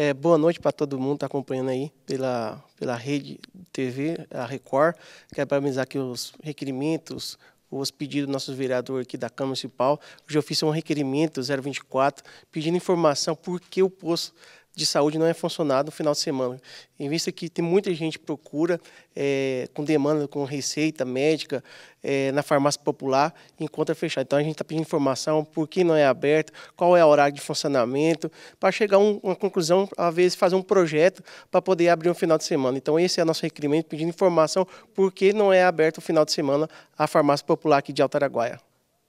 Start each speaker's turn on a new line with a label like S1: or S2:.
S1: É, boa noite para todo mundo que está acompanhando aí pela, pela rede TV, a Record. Quero parabenizar aqui os requerimentos, os pedidos do nosso vereador aqui da Câmara Municipal. Hoje eu fiz um requerimento 024 pedindo informação por que o posto de saúde não é funcionado no final de semana. Em vista que tem muita gente procura é, com demanda, com receita médica, é, na farmácia popular, encontra fechado. Então a gente está pedindo informação, por que não é aberto, qual é o horário de funcionamento, para chegar a um, uma conclusão, às vezes fazer um projeto para poder abrir um final de semana. Então esse é o nosso requerimento, pedindo informação, por que não é aberto o final de semana a farmácia popular aqui de Altaraguaia.